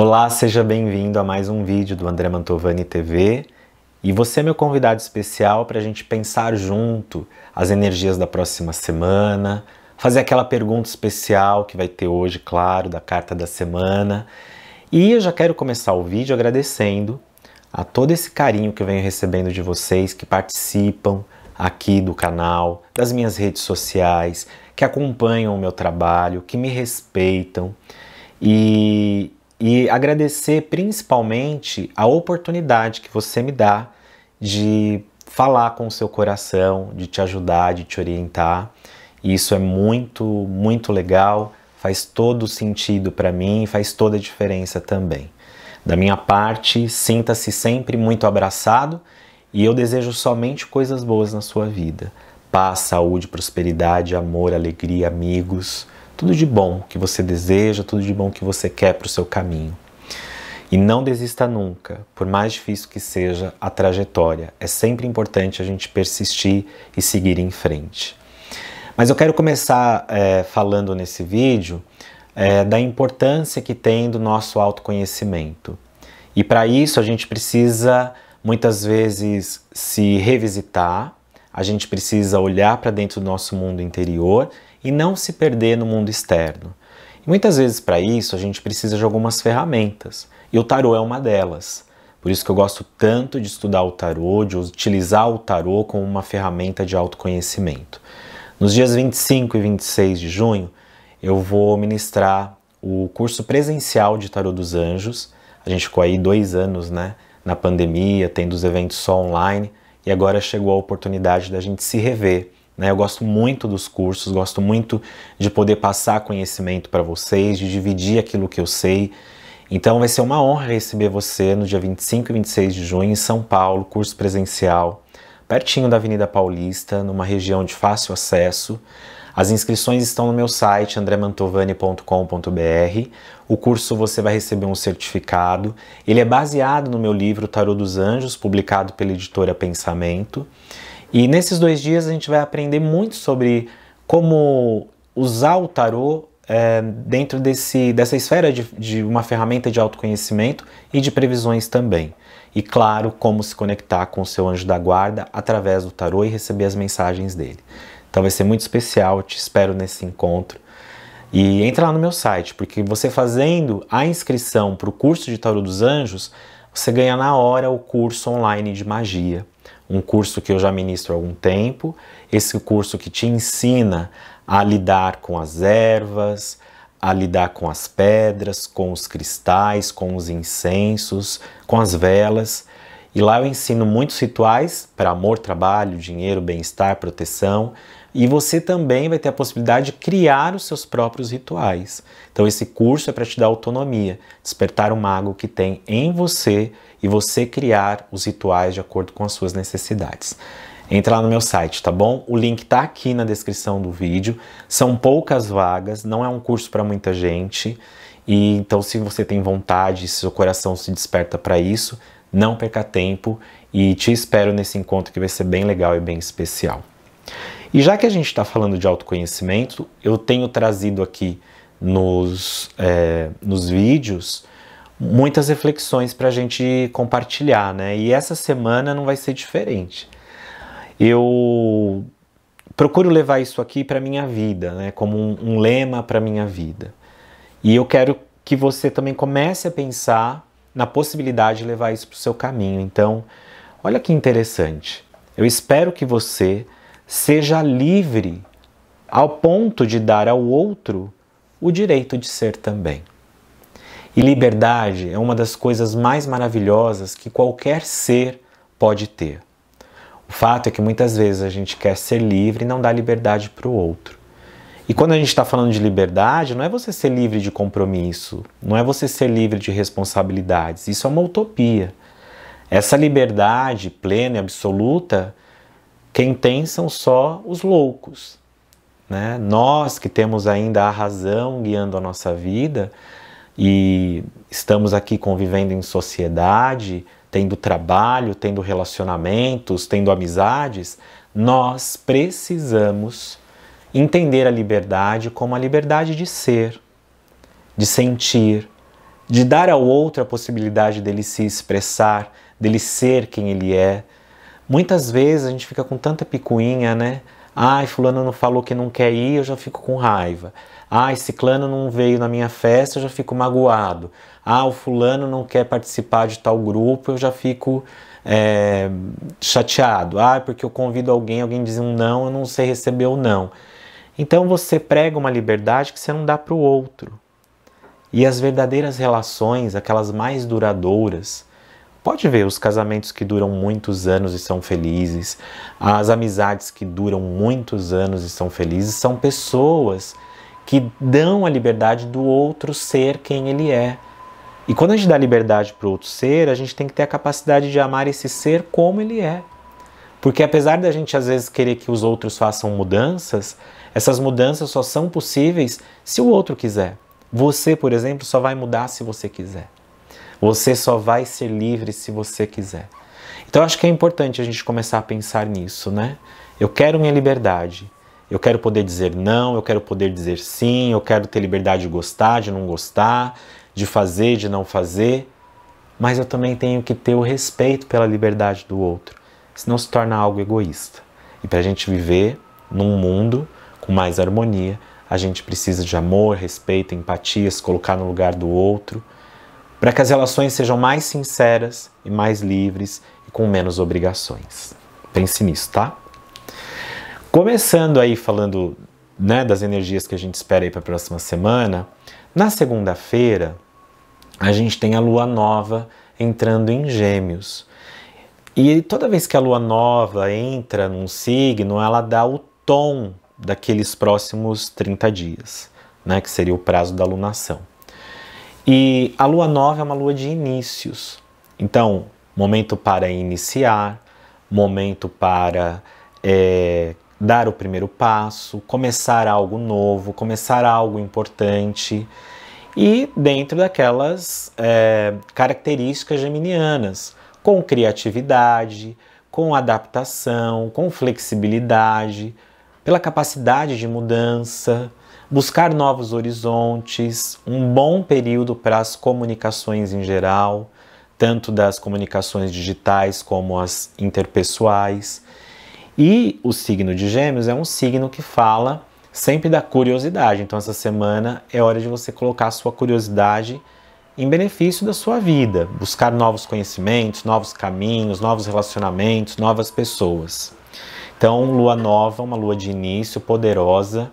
Olá, seja bem-vindo a mais um vídeo do André Mantovani TV. E você é meu convidado especial para a gente pensar junto as energias da próxima semana, fazer aquela pergunta especial que vai ter hoje, claro, da carta da semana. E eu já quero começar o vídeo agradecendo a todo esse carinho que eu venho recebendo de vocês que participam aqui do canal, das minhas redes sociais, que acompanham o meu trabalho, que me respeitam. E e agradecer principalmente a oportunidade que você me dá de falar com o seu coração, de te ajudar, de te orientar. isso é muito, muito legal, faz todo sentido para mim, faz toda a diferença também. Da minha parte, sinta-se sempre muito abraçado e eu desejo somente coisas boas na sua vida. Paz, saúde, prosperidade, amor, alegria, amigos tudo de bom que você deseja, tudo de bom que você quer para o seu caminho. E não desista nunca, por mais difícil que seja a trajetória. É sempre importante a gente persistir e seguir em frente. Mas eu quero começar é, falando nesse vídeo é, da importância que tem do nosso autoconhecimento. E para isso a gente precisa muitas vezes se revisitar, a gente precisa olhar para dentro do nosso mundo interior e não se perder no mundo externo. E muitas vezes para isso a gente precisa de algumas ferramentas, e o tarô é uma delas. Por isso que eu gosto tanto de estudar o tarô, de utilizar o tarô como uma ferramenta de autoconhecimento. Nos dias 25 e 26 de junho, eu vou ministrar o curso presencial de Tarô dos Anjos. A gente ficou aí dois anos, né? Na pandemia, tendo os eventos só online, e agora chegou a oportunidade da gente se rever. Né? Eu gosto muito dos cursos, gosto muito de poder passar conhecimento para vocês, de dividir aquilo que eu sei. Então vai ser uma honra receber você no dia 25 e 26 de junho em São Paulo, curso presencial, pertinho da Avenida Paulista, numa região de fácil acesso. As inscrições estão no meu site andremantovani.com.br. O curso você vai receber um certificado. Ele é baseado no meu livro Tarot dos Anjos, publicado pela editora Pensamento. E nesses dois dias a gente vai aprender muito sobre como usar o tarô é, dentro desse, dessa esfera de, de uma ferramenta de autoconhecimento e de previsões também. E claro, como se conectar com o seu anjo da guarda através do tarô e receber as mensagens dele. Então vai ser muito especial, te espero nesse encontro. E entra lá no meu site, porque você fazendo a inscrição para o curso de Tarot dos Anjos, você ganha na hora o curso online de magia, um curso que eu já ministro há algum tempo, esse curso que te ensina a lidar com as ervas, a lidar com as pedras, com os cristais, com os incensos, com as velas. E lá eu ensino muitos rituais para amor, trabalho, dinheiro, bem-estar, proteção. E você também vai ter a possibilidade de criar os seus próprios rituais. Então, esse curso é para te dar autonomia, despertar o mago que tem em você e você criar os rituais de acordo com as suas necessidades. Entra lá no meu site, tá bom? O link tá aqui na descrição do vídeo. São poucas vagas, não é um curso para muita gente. E então, se você tem vontade, se seu coração se desperta para isso, não perca tempo e te espero nesse encontro que vai ser bem legal e bem especial. E já que a gente está falando de autoconhecimento, eu tenho trazido aqui nos, é, nos vídeos muitas reflexões para a gente compartilhar, né? E essa semana não vai ser diferente. Eu procuro levar isso aqui para minha vida, né? Como um, um lema para minha vida. E eu quero que você também comece a pensar na possibilidade de levar isso para o seu caminho. Então, olha que interessante. Eu espero que você seja livre ao ponto de dar ao outro o direito de ser também. E liberdade é uma das coisas mais maravilhosas que qualquer ser pode ter. O fato é que muitas vezes a gente quer ser livre e não dá liberdade para o outro. E quando a gente está falando de liberdade, não é você ser livre de compromisso, não é você ser livre de responsabilidades. Isso é uma utopia. Essa liberdade plena e absoluta quem tem são só os loucos. Né? Nós que temos ainda a razão guiando a nossa vida e estamos aqui convivendo em sociedade, tendo trabalho, tendo relacionamentos, tendo amizades, nós precisamos entender a liberdade como a liberdade de ser, de sentir, de dar ao outro a possibilidade dele se expressar, dele ser quem ele é, Muitas vezes a gente fica com tanta picuinha, né? Ai, fulano não falou que não quer ir, eu já fico com raiva. Ai, ciclano não veio na minha festa, eu já fico magoado. Ah, o fulano não quer participar de tal grupo, eu já fico é, chateado. Ah, porque eu convido alguém, alguém diz um não, eu não sei receber ou um não. Então você prega uma liberdade que você não dá para o outro. E as verdadeiras relações, aquelas mais duradouras, Pode ver os casamentos que duram muitos anos e são felizes, as amizades que duram muitos anos e são felizes, são pessoas que dão a liberdade do outro ser quem ele é. E quando a gente dá liberdade para o outro ser, a gente tem que ter a capacidade de amar esse ser como ele é. Porque apesar da gente às vezes querer que os outros façam mudanças, essas mudanças só são possíveis se o outro quiser. Você, por exemplo, só vai mudar se você quiser. Você só vai ser livre se você quiser. Então acho que é importante a gente começar a pensar nisso, né? Eu quero minha liberdade. Eu quero poder dizer não, eu quero poder dizer sim, eu quero ter liberdade de gostar, de não gostar, de fazer, de não fazer. Mas eu também tenho que ter o respeito pela liberdade do outro, senão se torna algo egoísta. E para a gente viver num mundo com mais harmonia, a gente precisa de amor, respeito, empatia, se colocar no lugar do outro para que as relações sejam mais sinceras e mais livres e com menos obrigações. Pense nisso, tá? Começando aí falando né, das energias que a gente espera aí para a próxima semana, na segunda-feira a gente tem a lua nova entrando em Gêmeos. E toda vez que a lua nova entra num signo, ela dá o tom daqueles próximos 30 dias, né, que seria o prazo da lunação. E a lua nova é uma lua de inícios. Então, momento para iniciar, momento para é, dar o primeiro passo, começar algo novo, começar algo importante. E dentro daquelas é, características geminianas, com criatividade, com adaptação, com flexibilidade, pela capacidade de mudança, buscar novos horizontes, um bom período para as comunicações em geral, tanto das comunicações digitais como as interpessoais. E o signo de Gêmeos é um signo que fala sempre da curiosidade. Então, essa semana é hora de você colocar a sua curiosidade em benefício da sua vida, buscar novos conhecimentos, novos caminhos, novos relacionamentos, novas pessoas. Então, lua nova, uma lua de início poderosa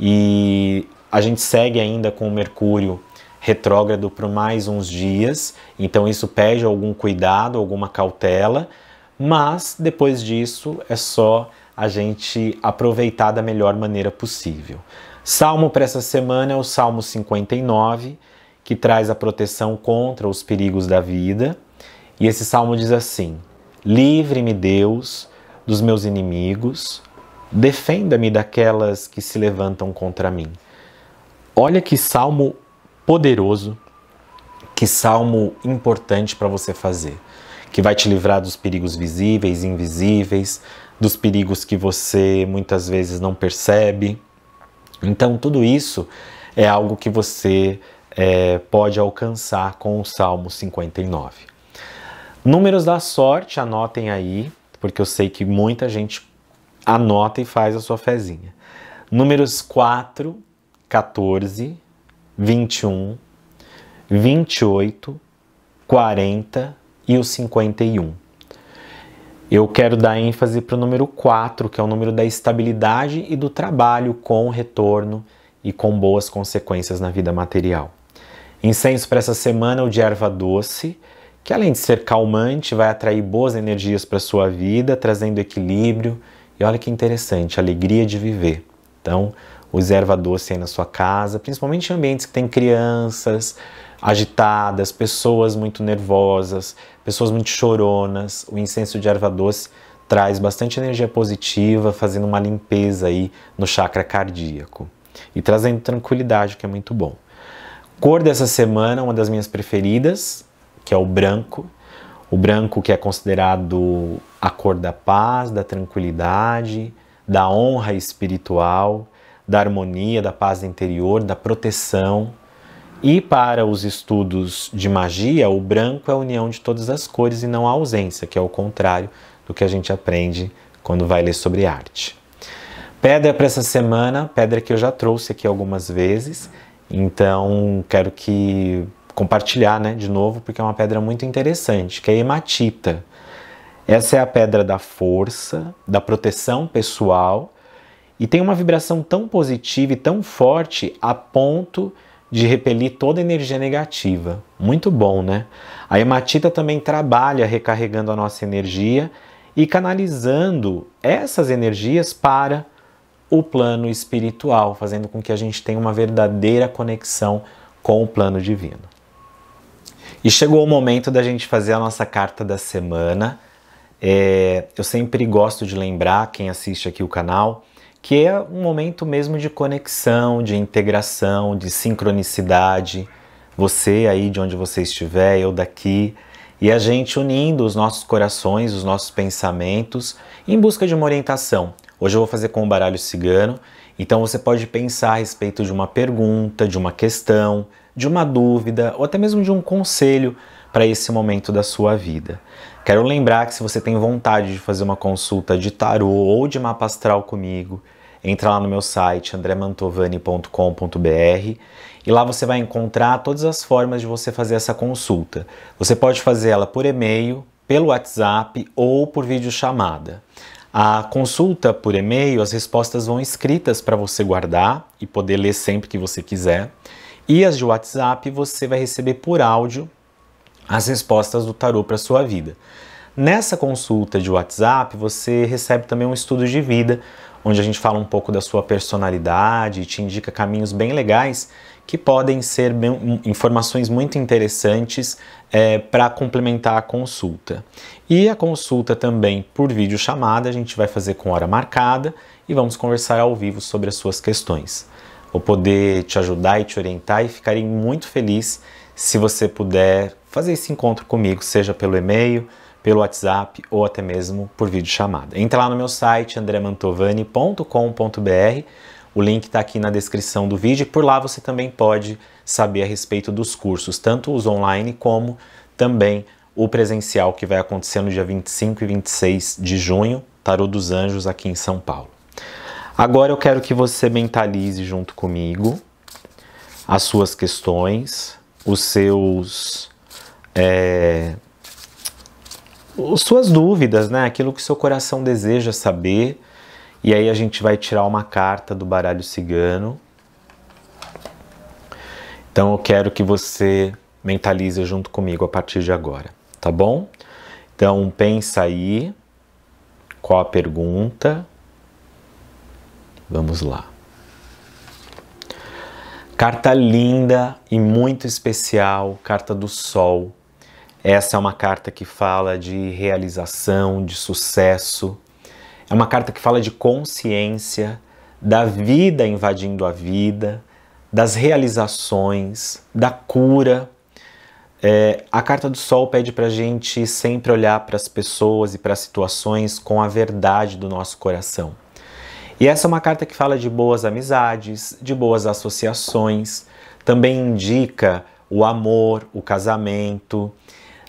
e a gente segue ainda com o Mercúrio retrógrado por mais uns dias, então isso pede algum cuidado, alguma cautela, mas depois disso é só a gente aproveitar da melhor maneira possível. Salmo para essa semana é o Salmo 59, que traz a proteção contra os perigos da vida. E esse salmo diz assim: Livre-me, Deus, dos meus inimigos, defenda-me daquelas que se levantam contra mim. Olha que salmo poderoso, que salmo importante para você fazer, que vai te livrar dos perigos visíveis e invisíveis, dos perigos que você muitas vezes não percebe. Então, tudo isso é algo que você é, pode alcançar com o Salmo 59. Números da sorte, anotem aí, porque eu sei que muita gente anota e faz a sua fezinha. Números 4, 14, 21, 28, 40 e o 51. Eu quero dar ênfase para o número 4, que é o número da estabilidade e do trabalho com retorno e com boas consequências na vida material. Incenso para essa semana é o de erva doce, que além de ser calmante, vai atrair boas energias para sua vida, trazendo equilíbrio, e olha que interessante, alegria de viver. Então, use erva doce aí na sua casa, principalmente em ambientes que tem crianças agitadas, pessoas muito nervosas, pessoas muito choronas. O incenso de erva doce traz bastante energia positiva, fazendo uma limpeza aí no chakra cardíaco e trazendo tranquilidade, que é muito bom. Cor dessa semana, uma das minhas preferidas, que é o branco. O branco que é considerado a cor da paz, da tranquilidade, da honra espiritual, da harmonia, da paz interior, da proteção. E para os estudos de magia, o branco é a união de todas as cores e não a ausência, que é o contrário do que a gente aprende quando vai ler sobre arte. Pedra para essa semana, pedra que eu já trouxe aqui algumas vezes, então quero que compartilhar, né, de novo, porque é uma pedra muito interessante, que é hematita. Essa é a pedra da força, da proteção pessoal e tem uma vibração tão positiva e tão forte a ponto de repelir toda energia negativa. Muito bom, né? A hematita também trabalha recarregando a nossa energia e canalizando essas energias para o plano espiritual, fazendo com que a gente tenha uma verdadeira conexão com o plano divino. E chegou o momento da gente fazer a nossa carta da semana. É, eu sempre gosto de lembrar quem assiste aqui o canal que é um momento mesmo de conexão, de integração, de sincronicidade. Você aí de onde você estiver, eu daqui, e a gente unindo os nossos corações, os nossos pensamentos em busca de uma orientação. Hoje eu vou fazer com o baralho cigano, então você pode pensar a respeito de uma pergunta, de uma questão, de uma dúvida ou até mesmo de um conselho para esse momento da sua vida. Quero lembrar que se você tem vontade de fazer uma consulta de tarô ou de mapa astral comigo, entra lá no meu site andremantovani.com.br e lá você vai encontrar todas as formas de você fazer essa consulta. Você pode fazer ela por e-mail, pelo WhatsApp ou por videochamada. A consulta por e-mail, as respostas vão escritas para você guardar e poder ler sempre que você quiser. E as de WhatsApp você vai receber por áudio as respostas do tarô para sua vida. Nessa consulta de WhatsApp, você recebe também um estudo de vida, onde a gente fala um pouco da sua personalidade, te indica caminhos bem legais que podem ser bem, informações muito interessantes é, para complementar a consulta. E a consulta também por videochamada, a gente vai fazer com hora marcada e vamos conversar ao vivo sobre as suas questões. Vou poder te ajudar e te orientar e ficarei muito feliz se você puder fazer esse encontro comigo, seja pelo e-mail, pelo WhatsApp ou até mesmo por videochamada. Entra lá no meu site andremantovani.com.br, o link está aqui na descrição do vídeo e por lá você também pode saber a respeito dos cursos, tanto os online como também o presencial que vai acontecer no dia 25 e 26 de junho, Tarô dos Anjos aqui em São Paulo. Agora eu quero que você mentalize junto comigo as suas questões, os seus é, suas dúvidas, né? Aquilo que seu coração deseja saber. E aí a gente vai tirar uma carta do baralho cigano. Então eu quero que você mentalize junto comigo a partir de agora, tá bom? Então pensa aí qual a pergunta. Vamos lá. Carta linda e muito especial, carta do sol essa é uma carta que fala de realização, de sucesso. É uma carta que fala de consciência, da vida invadindo a vida, das realizações, da cura. É, a carta do Sol pede para a gente sempre olhar para as pessoas e para as situações com a verdade do nosso coração. E essa é uma carta que fala de boas amizades, de boas associações, também indica o amor, o casamento.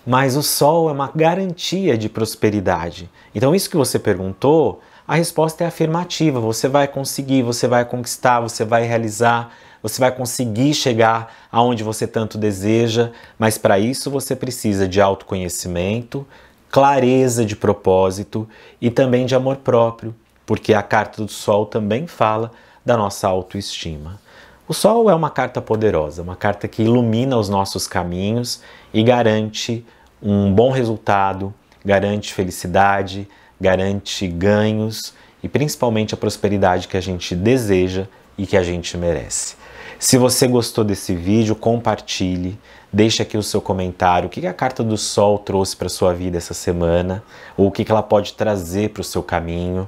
Mas o sol é uma garantia de prosperidade. Então, isso que você perguntou, a resposta é afirmativa. Você vai conseguir, você vai conquistar, você vai realizar, você vai conseguir chegar aonde você tanto deseja, mas para isso você precisa de autoconhecimento, clareza de propósito e também de amor próprio, porque a carta do sol também fala da nossa autoestima. O Sol é uma carta poderosa, uma carta que ilumina os nossos caminhos e garante um bom resultado, garante felicidade, garante ganhos e principalmente a prosperidade que a gente deseja e que a gente merece. Se você gostou desse vídeo, compartilhe, deixe aqui o seu comentário, o que a carta do Sol trouxe para sua vida essa semana, ou o que ela pode trazer para o seu caminho.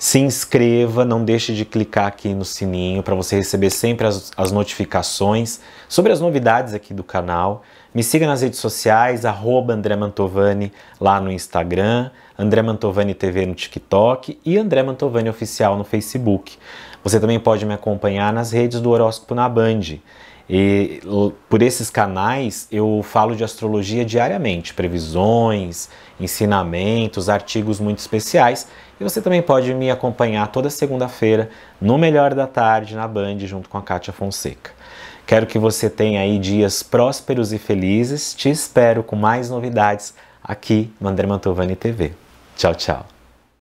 Se inscreva, não deixe de clicar aqui no sininho para você receber sempre as, as, notificações sobre as novidades aqui do canal. Me siga nas redes sociais, arroba André Mantovani lá no Instagram, André Mantovani TV no TikTok e André Mantovani Oficial no Facebook. Você também pode me acompanhar nas redes do Horóscopo na Band. E por esses canais eu falo de astrologia diariamente, previsões, ensinamentos, artigos muito especiais. E você também pode me acompanhar toda segunda-feira no Melhor da Tarde na Band junto com a Kátia Fonseca. Quero que você tenha aí dias prósperos e felizes. Te espero com mais novidades aqui no André Mantovani TV. Tchau, tchau.